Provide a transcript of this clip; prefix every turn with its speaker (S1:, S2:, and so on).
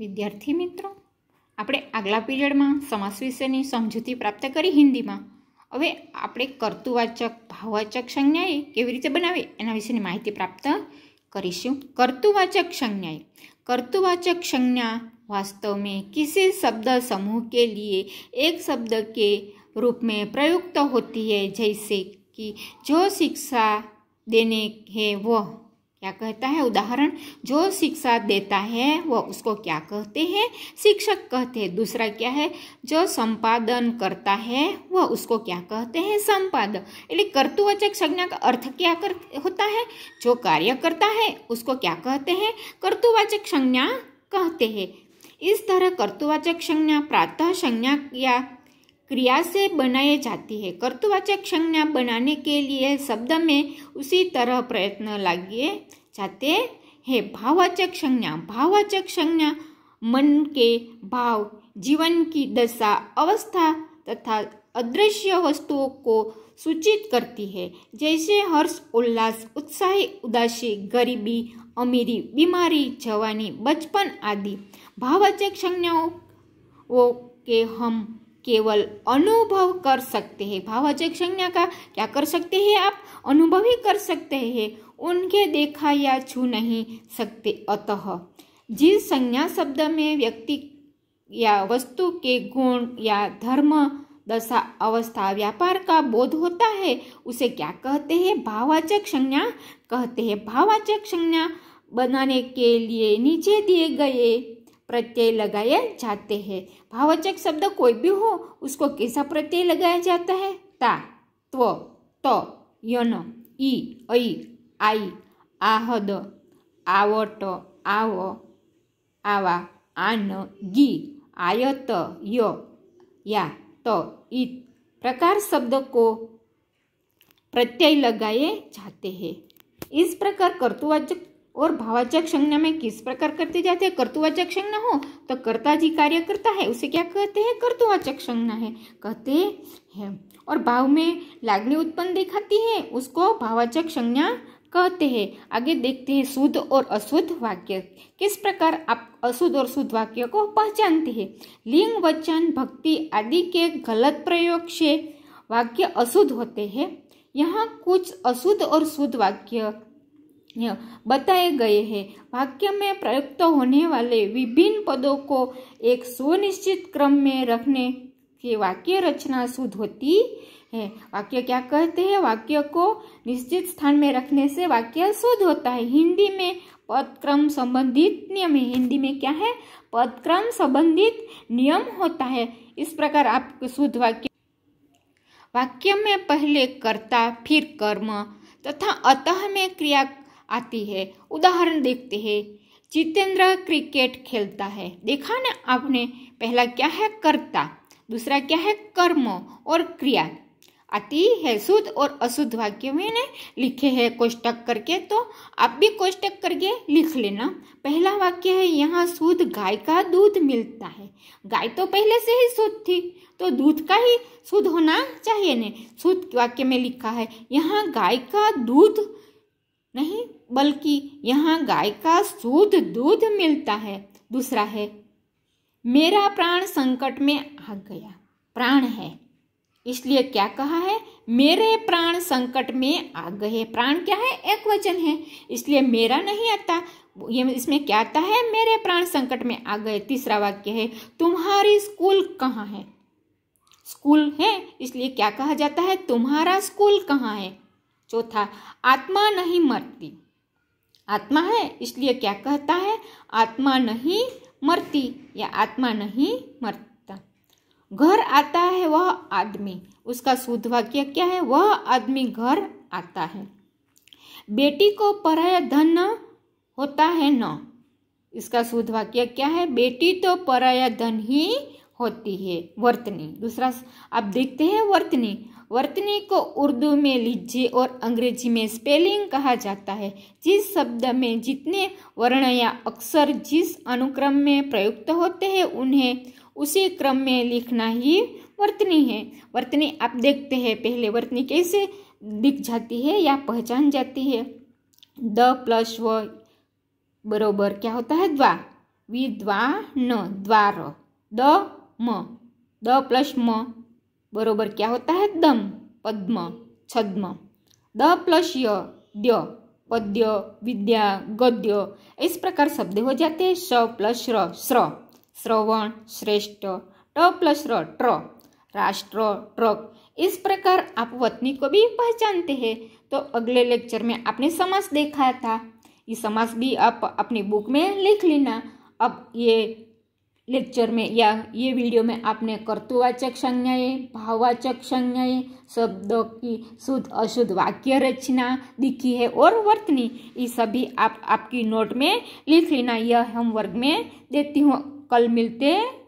S1: विद्यार्थी मित्रों आप आगला पीरियड में समास विषय की समझूती प्राप्त करी हिंदी में हमें आप कर्तुवाचक भाववाचक संज्ञाएं के रीते बनाए एना विषय महत्ति प्राप्त करीशू कर्तुवाचक संज्ञाएं कर्तुवाचक संज्ञा वास्तव में किसी शब्द समूह के लिए एक शब्द के रूप में प्रयुक्त होती है जैसे कि जो शिक्षा देने है वह क्या कहता है उदाहरण जो शिक्षा देता है वह उसको क्या कहते हैं शिक्षक कहते हैं दूसरा क्या है जो संपादन करता है वह उसको क्या कहते हैं संपादक यानी કર્તૃવાચક संज्ञा का अर्थ क्या कर होता है जो कार्य करता है उसको क्या कहते हैं कर्तुवाचक संज्ञा कहते हैं इस तरह कर्तुवाचक संज्ञा प्रातः संज्ञा या क्रिया से बनाई जाती है कर्तवाचक संज्ञा बनाने के लिए शब्द में उसी तरह प्रयत्न लागिए जाते हैं भाववाचक संज्ञा भाववाचक संज्ञा मन के भाव जीवन की दशा अवस्था तथा अदृश्य वस्तुओं को सूचित करती है जैसे हर्ष उल्लास उत्साही उदासी गरीबी अमीरी बीमारी जवानी बचपन आदि भाववाचक संज्ञाओं के हम केवल अनुभव कर सकते हैं भावाचक संज्ञा का क्या कर सकते हैं आप अनुभव ही कर सकते हैं उनके देखा या छू नहीं सकते अतः जिस संज्ञा शब्द में व्यक्ति या वस्तु के गुण या धर्म दशा अवस्था व्यापार का बोध होता है उसे क्या कहते हैं भावाचक संज्ञा कहते हैं भावाचक संज्ञा बनाने के लिए नीचे दिए गए प्रत्यय लगाए जाते हैं भाववाचक शब्द कोई भी हो उसको कैसा प्रत्यय लगाया जाता है ता त्व तो यन ई ऐ आई आहद आवट आव आवा आन गी आयत यो या तो इत प्रकार शब्द को प्रत्यय लगाए जाते हैं इस प्रकार कर्तुवाचक और भावाचक संज्ञा में किस प्रकार करते जाते हैं कर्तुवाचक संज्ञा हो तो कर्ता जी कार्य करता है उसे क्या कहते हैं कर्तुवाचक संज्ञा है कहते हैं और भाव में लागनी उत्पन्न दिखाती है उसको भावाचक संज्ञा कहते हैं आगे देखते हैं शुद्ध और अशुद्ध वाक्य किस प्रकार आप अशुद्ध और शुद्ध वाक्य को पहचानते हैं लिंग वचन भक्ति आदि के गलत प्रयोग से वाक्य अशुद्ध होते हैं यहाँ कुछ अशुद्ध और शुद्ध वाक्य बताए गए हैं वाक्य में प्रयुक्त होने वाले विभिन्न पदों को एक सुनिश्चित क्रम में रखने की वाक्य रचना शुद्ध होती है वाक्य क्या कहते हैं वाक्य को निश्चित स्थान में रखने से वाक्य शुद्ध होता है हिंदी में पद क्रम संबंधित नियम है हिंदी में क्या है पद क्रम संबंधित नियम होता है इस प्रकार आप शुद्ध वाक्य वाक्य में पहले कर्ता फिर कर्म तथा अतः में क्रिया आती है उदाहरण देखते हैं जितेंद्र क्रिकेट खेलता है देखा ना आपने पहला क्या है कर्ता दूसरा क्या है कर्म और क्रिया आती है शुद्ध और अशुद्ध वाक्य मैंने लिखे है कोष्टक करके तो आप भी कोष्टक करके लिख लेना पहला वाक्य है यहाँ शुद्ध गाय का दूध मिलता है गाय तो पहले से ही शुद्ध थी तो दूध का ही शुद्ध होना चाहिए ने शुद्ध वाक्य में लिखा है यहाँ गाय का दूध नहीं बल्कि यहाँ गाय का शुद्ध दूध मिलता है दूसरा है मेरा प्राण संकट में आ गया प्राण है इसलिए क्या कहा है मेरे प्राण संकट में आ गए प्राण क्या है एक वचन है इसलिए मेरा नहीं आता ये इसमें क्या आता है मेरे प्राण संकट में आ गए तीसरा वाक्य है तुम्हारी स्कूल कहाँ है स्कूल है इसलिए क्या कहा जाता है तुम्हारा स्कूल कहाँ है चौथा आत्मा नहीं मरती आत्मा है इसलिए क्या कहता है आत्मा नहीं मरती या आत्मा नहीं मरता घर आता है वह आदमी उसका शुद्ध वाक्य क्या है वह आदमी घर आता है बेटी को पराया धन होता है न इसका शुद्ध वाक्य क्या है बेटी तो परय धन ही होती है वर्तनी दूसरा आप देखते हैं वर्तनी वर्तनी को उर्दू में लिज्जे और अंग्रेजी में स्पेलिंग कहा जाता है जिस शब्द में जितने वर्ण या अक्षर जिस अनुक्रम में प्रयुक्त होते हैं उन्हें उसी क्रम में लिखना ही वर्तनी है वर्तनी आप देखते हैं पहले वर्तनी कैसे दिख जाती है या पहचान जाती है द प्लस व बरोबर क्या होता है द्वा विद्वा न द्वार द म द प्लस म बरोबर क्या होता है दम पद्म छद्म द प्लस य द्य पद्य विद्या गद्य इस प्रकार शब्द हो जाते हैं स प्लस र स्र श्रवण श्रेष्ठ ट प्लस र ट्र राष्ट्र ट्रक इस प्रकार आप वत्नी को भी पहचानते हैं तो अगले लेक्चर में आपने समास देखा था ये समास भी आप अपनी बुक में लिख लेना अब ये लेक्चर में या ये वीडियो में आपने कर्तुवाचक संज्ञाएं भाववाचक संज्ञाएं शब्दों की शुद्ध अशुद्ध वाक्य रचना दिखी है और वर्तनी ये सभी आप आपकी नोट में लिख लेना यह होमवर्क में देती हूँ कल मिलते